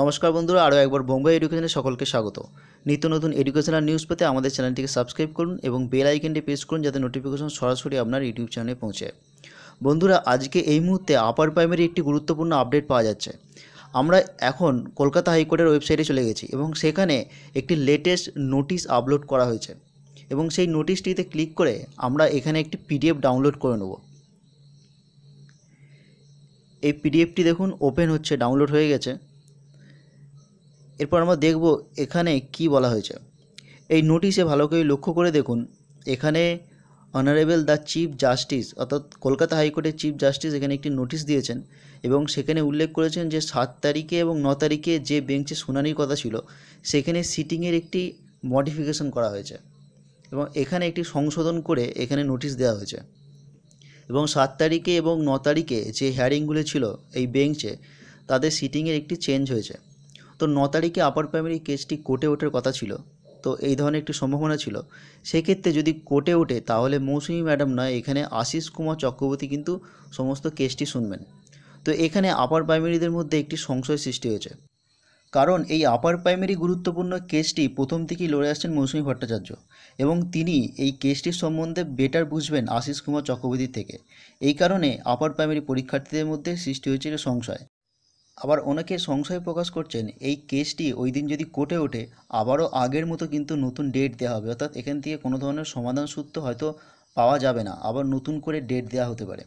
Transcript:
নমস্কার বন্ধুরা আরও একবার বোম্বাই এডুকেশনে সকলকে স্বাগত নিত্য নতুন এডুকেশনাল নিউজ পেতে আমাদের চ্যানেলটিকে সাবস্ক্রাইব করুন এবং বেল আইকনটি প্রেস করুন যাতে নোটিফিকেশন সরাসরি আপনার ইউটিউব চ্যানেলে পৌঁছে বন্ধুরা আজকে এই মুহূর্তে আপার প্রাইমারি একটি গুরুত্বপূর্ণ আপডেট পাওয়া যাচ্ছে আমরা এখন কলকাতা হাইকোর্টের ওয়েবসাইটে চলে গেছি এবং সেখানে একটি লেটেস্ট নোটিশ আপলোড করা হয়েছে এবং সেই নোটিশটিতে ক্লিক করে আমরা এখানে একটি পিডিএফ ডাউনলোড করে নেব এই পিডিএফটি দেখুন ওপেন হচ্ছে ডাউনলোড হয়ে গেছে এরপর আমরা দেখব এখানে কি বলা হয়েছে এই নোটিশে ভালো করে লক্ষ্য করে দেখুন এখানে অনারেবল দ্য চিফ জাস্টিস অর্থাৎ কলকাতা হাইকোর্টের চিফ জাস্টিস এখানে একটি নোটিশ দিয়েছেন এবং সেখানে উল্লেখ করেছেন যে সাত তারিখে এবং ন তারিখে যে বেঞ্চে শুনানির কথা ছিল সেখানে সিটিংয়ের একটি মডিফিকেশন করা হয়েছে এবং এখানে একটি সংশোধন করে এখানে নোটিশ দেওয়া হয়েছে এবং সাত তারিখে এবং ন তারিখে যে হেয়ারিংগুলো ছিল এই বেঞ্চে তাদের সিটিংয়ের একটি চেঞ্জ হয়েছে তো ন তারিখে আপার প্রাইমারি কেসটি কোর্টে ওঠার কথা ছিল তো এই ধরনের একটি সম্ভাবনা ছিল সেক্ষেত্রে যদি কোর্টে ওঠে তাহলে মৌসুমী ম্যাডাম নয় এখানে আশিস কুমার চক্রবর্তী কিন্তু সমস্ত কেসটি শুনবেন তো এখানে আপার প্রাইমারিদের মধ্যে একটি সংশয় সৃষ্টি হয়েছে কারণ এই আপার প্রাইমারি গুরুত্বপূর্ণ কেসটি প্রথম থেকেই লড়ে আসছেন মৌসুমী ভট্টাচার্য এবং তিনি এই কেসটির সম্বন্ধে বেটার বুঝবেন আশিস কুমার চক্রবর্তীর থেকে এই কারণে আপার প্রাইমারি পরীক্ষার্থীদের মধ্যে সৃষ্টি হয়েছিল সংশয় আবার অনেকে সংশয় প্রকাশ করছেন এই কেসটি ওই দিন যদি কোর্টে ওঠে আবারও আগের মতো কিন্তু নতুন ডেট দেওয়া হবে অর্থাৎ এখান থেকে কোনো ধরনের সমাধান সূত্র হয়তো পাওয়া যাবে না আবার নতুন করে ডেট দেওয়া হতে পারে